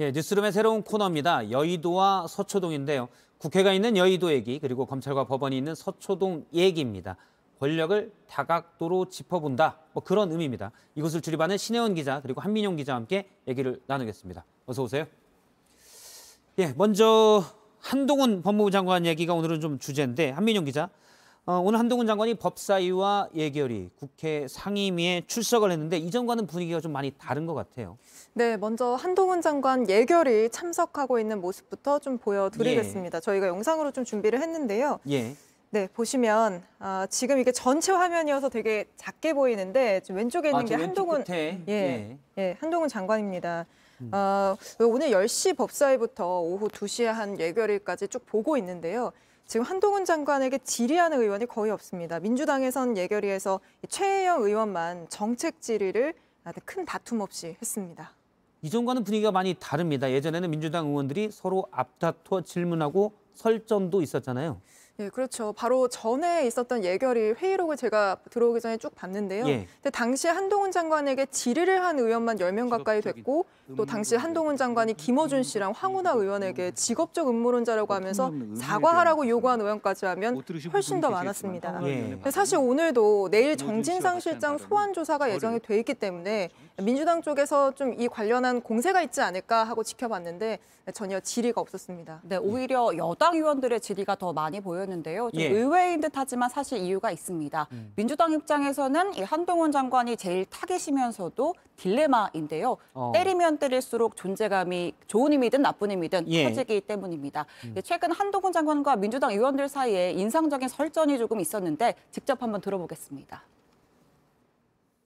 예, 뉴스룸의 새로운 코너입니다. 여의도와 서초동인데요. 국회가 있는 여의도 얘기 그리고 검찰과 법원이 있는 서초동 얘기입니다. 권력을 다각도로 짚어본다. 뭐 그런 의미입니다. 이곳을 출입하는 신혜원 기자 그리고 한민용 기자와 함께 얘기를 나누겠습니다. 어서 오세요. 예, 먼저 한동훈 법무부 장관 얘기가 오늘은 좀 주제인데 한민용 기자 어, 오늘 한동훈 장관이 법사위와 예결위, 국회 상임위에 출석을 했는데 이전과는 분위기가 좀 많이 다른 것 같아요. 네, 먼저 한동훈 장관 예결위 참석하고 있는 모습부터 좀 보여드리겠습니다. 예. 저희가 영상으로 좀 준비를 했는데요. 예. 네, 보시면 아, 지금 이게 전체 화면이어서 되게 작게 보이는데 지금 왼쪽에 있는 아, 게 한동훈 예, 예, 예, 한동훈 장관입니다. 음. 어, 오늘 10시 법사위부터 오후 2시에 한 예결위까지 쭉 보고 있는데요. 지금 한동훈 장관에게 질의하는 의원이 거의 없습니다. 민주당에선 예결위에서 최혜영 의원만 정책 질의를 큰 다툼 없이 했습니다. 이전과는 분위기가 많이 다릅니다. 예전에는 민주당 의원들이 서로 앞다퉈 질문하고 설전도 있었잖아요. 네, 그렇죠. 바로 전에 있었던 예결위 회의록을 제가 들어오기 전에 쭉 봤는데요. 예. 근데 당시 한동훈 장관에게 질의를 한 의원만 10명 가까이 됐고 또 당시 한동훈 장관이 음, 김어준 음, 씨랑 음, 황운하 의원에게 직업적 음모론자라고 어, 하면서 사과하라고 요구한 의원까지 하면 뭐 훨씬 더 많았습니다. 예. 예. 사실 오늘도 내일 정진상 실장 소환 조사가 예정이 돼 있기 때문에 그렇죠, 그렇죠. 민주당 쪽에서 좀 이 관련한 공세가 있지 않을까 하고 지켜봤는데 전혀 질의가 없었습니다. 네, 오히려 여당 의원들의 질의가 더 많이 보여 보였는데요. 좀 예. 의외인 듯하지만 사실 이유가 있습니다. 음. 민주당 입장에서는 이 한동훈 장관이 제일 타깃이면서도 딜레마인데요. 어. 때리면 때릴수록 존재감이 좋은 힘이든 나쁜 힘이든 예. 커지기 때문입니다. 음. 최근 한동훈 장관과 민주당 의원들 사이에 인상적인 설전이 조금 있었는데 직접 한번 들어보겠습니다.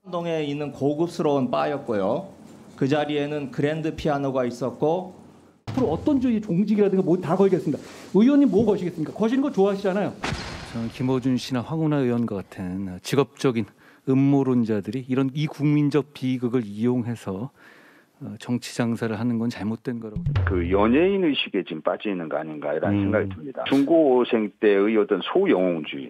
한 동에 있는 고급스러운 바였고요. 그 자리에는 그랜드 피아노가 있었고 앞으로 어떤 주의 종직이라든가 뭐다 걸겠습니다. 의원님 뭐 거시겠습니까? 거시는 거 좋아하시잖아요. 저는 김어준 씨나 황운하 의원과 같은 직업적인 음모론자들이 이런 이 국민적 비극을 이용해서 어, 정치 장사를 하는 건 잘못된 거라고. 그 연예인 의식에 지금 빠져 있는 거 아닌가라는 음. 생각이 듭니다. 중고생 때의 어떤 소영웅주의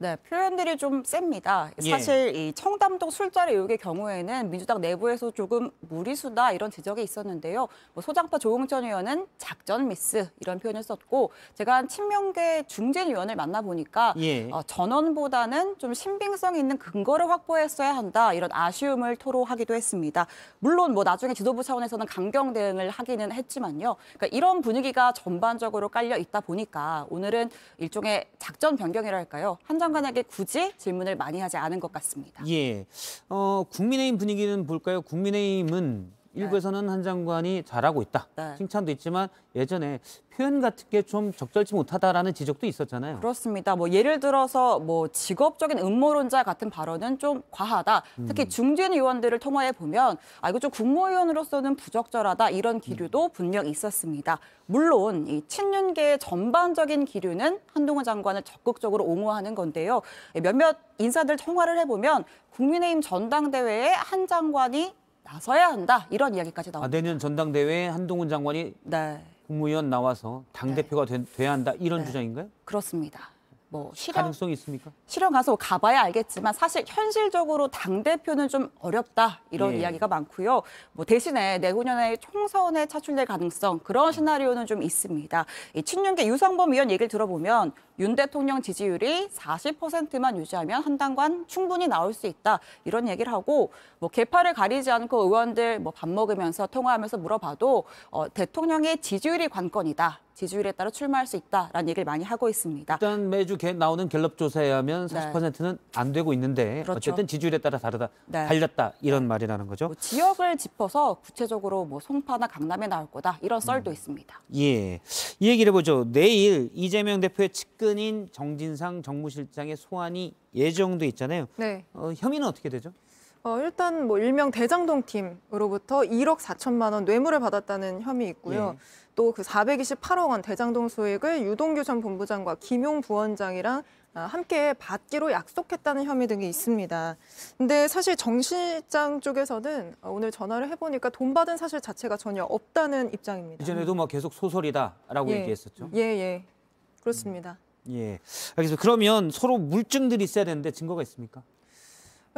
네, 표현들이 좀 셉니다. 예. 사실 예. 이 청담동 술자리 의혹의 경우에는 민주당 내부에서 조금 무리수다 이런 지적이 있었는데요. 뭐 소장파 조홍천 의원은 작전 미스 이런 표현을 썼고 제가 한 친명계 중진 의원을 만나보니까 예. 어, 전원보다는 좀 신빙성 있는 근거를 확보했어야 한다 이런 아쉬움을 토로하기도 했습니다. 물론 뭐 나중에 지도부 차원에서는 강경 대응을 하기는 했지만요. 그러니까 이런 분위기가 전반적으로 깔려 있다 보니까 오늘은 일종의 작전 변경이랄까요. 한장 상관하게 굳이 질문을 많이 하지 않은 것 같습니다. 예, 어, 국민의힘 분위기는 볼까요? 국민의힘은 네. 일부에서는 네. 한 장관이 잘하고 있다. 네. 칭찬도 있지만 예전에 표현 같은 게 좀 적절치 못하다라는 지적도 있었잖아요. 그렇습니다. 뭐 예를 들어서 뭐 직업적인 음모론자 같은 발언은 좀 과하다. 특히 음. 중진 의원들을 통화해 보면 아 이거 좀 국무위원으로서는 부적절하다 이런 기류도 음. 분명 있었습니다. 물론 이 친윤계의 전반적인 기류는 한동훈 장관을 적극적으로 옹호하는 건데요. 몇몇 인사들 통화를 해보면 국민의힘 전당대회에 한 장관이 나서야 한다 이런 이야기까지 나옵니다. 아, 내년 전당대회에 한동훈 장관이 네. 국무위원 나와서 당 대표가 네. 돼야 한다 이런 네. 주장인가요? 그렇습니다. 뭐 실현, 가능성이 있습니까? 실현 가서 뭐 가봐야 알겠지만 사실 현실적으로 당 대표는 좀 어렵다 이런 예. 이야기가 많고요. 뭐 대신에 내후년에 총선에 차출될 가능성 그런 시나리오는 좀 있습니다. 이 친윤계 유상범 위원 얘기를 들어보면 윤 대통령 지지율이 40%만 유지하면 한 당관 충분히 나올 수 있다. 이런 얘기를 하고 뭐 개파를 가리지 않고 의원들 뭐 밥 먹으면서 통화하면서 물어봐도 어, 대통령의 지지율이 관건이다. 지지율에 따라 출마할 수 있다라는 얘기를 많이 하고 있습니다. 일단 매주 나오는 갤럽 조사에 하면 40%는 네. 안 되고 있는데 그렇죠. 어쨌든 지지율에 따라 다르다, 네. 달렸다 이런 네. 말이라는 거죠. 뭐 지역을 짚어서 구체적으로 뭐 송파나 강남에 나올 거다 이런 썰도 음. 있습니다. 예, 이 얘기를 보죠. 내일 이재명 대표의 측근 측근인 정진상 정무실장의 소환이 예정돼 있잖아요. 네. 어, 혐의는 어떻게 되죠? 어, 일단 뭐 일명 대장동 팀으로부터 1억 4천만 원 뇌물을 받았다는 혐의 있고요. 예. 또그 428억 원 대장동 수익을 유동규 전 본부장과 김용 부원장이랑 아, 함께 받기로 약속했다는 혐의 등이 있습니다. 근데 사실 정 실장 쪽에서는 어, 오늘 전화를 해보니까 돈 받은 사실 자체가 전혀 없다는 입장입니다. 이전에도 뭐 계속 소설이다라고 예. 얘기했었죠. 예, 예. 그렇습니다. 음. 예, 알겠습니다. 그러면 서로 물증들이 있어야 되는데 증거가 있습니까?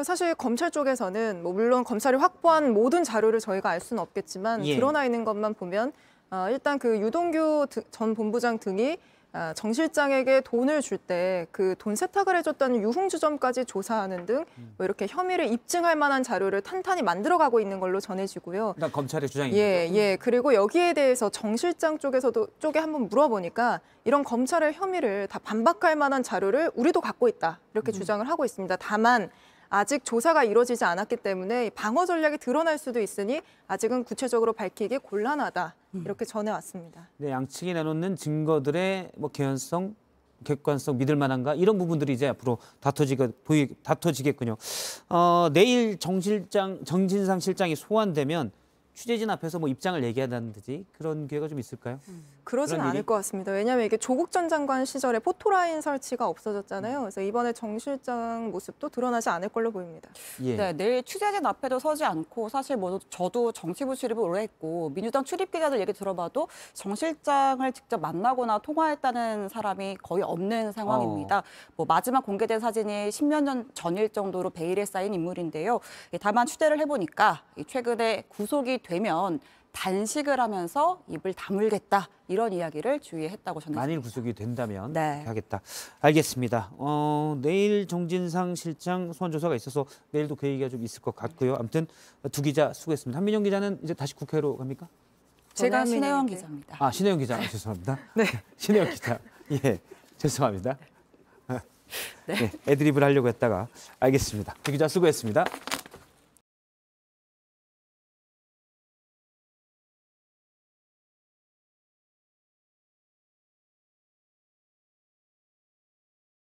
사실 검찰 쪽에서는 뭐 물론 검찰이 확보한 모든 자료를 저희가 알 수는 없겠지만 예. 드러나 있는 것만 보면 아, 일단 그 유동규 전 본부장 등이 아, 정 실장에게 돈을 줄 때 그 돈 세탁을 해줬다는 유흥주점까지 조사하는 등뭐 음. 이렇게 혐의를 입증할 만한 자료를 탄탄히 만들어가고 있는 걸로 전해지고요. 일단 검찰의 주장이죠. 예, 예. 그리고 여기에 대해서 정 실장 쪽에서도 쪽에 한번 물어보니까 이런 검찰의 혐의를 다 반박할 만한 자료를 우리도 갖고 있다 이렇게 음. 주장을 하고 있습니다. 다만 아직 조사가 이루어지지 않았기 때문에 방어 전략이 드러날 수도 있으니 아직은 구체적으로 밝히기 곤란하다 음. 이렇게 전해왔습니다. 네, 양측이 내놓는 증거들의 뭐 개연성, 객관성 믿을 만한가 이런 부분들이 이제 앞으로 다퉈지게 다퉈지겠군요. 어, 내일 정실장 정진상 실장이 소환되면 취재진 앞에서 뭐 입장을 얘기한다든지 그런 기회가 좀 있을까요? 음, 그러진 않을 일이? 것 같습니다. 왜냐하면 이게 조국 전 장관 시절에 포토라인 설치가 없어졌잖아요. 음. 그래서 이번에 정 실장 모습도 드러나지 않을 걸로 보입니다. 예. 네, 내일 취재진 앞에도 서지 않고 사실 뭐 저도 정치부 출입을 오래 했고 민주당 출입 기자들 얘기 들어봐도 정 실장을 직접 만나거나 통화했다는 사람이 거의 없는 상황입니다. 어. 뭐 마지막 공개된 사진이 1 0년 전일 정도로 베일에 쌓인 인물인데요. 예, 다만 취재를 해보니까 최근에 구속이 되면 단식을 하면서 입을 다물겠다 이런 이야기를 주의했다고 전했습니다. 만일 구속이 된다면 네. 하겠다. 알겠습니다. 어, 내일 정진상 실장 소환 조사가 있어서 내일도 그 얘기가 좀 있을 것 같고요. 아무튼 두 기자 수고했습니다. 한민영 기자는 이제 다시 국회로 갑니까? 제가 신혜원 기자입니다. 아 신혜원 기자 아, 죄송합니다. 네 신혜원 기자 예 죄송합니다. 네. 예, 애드립을 하려고 했다가 알겠습니다. 두 기자 수고했습니다.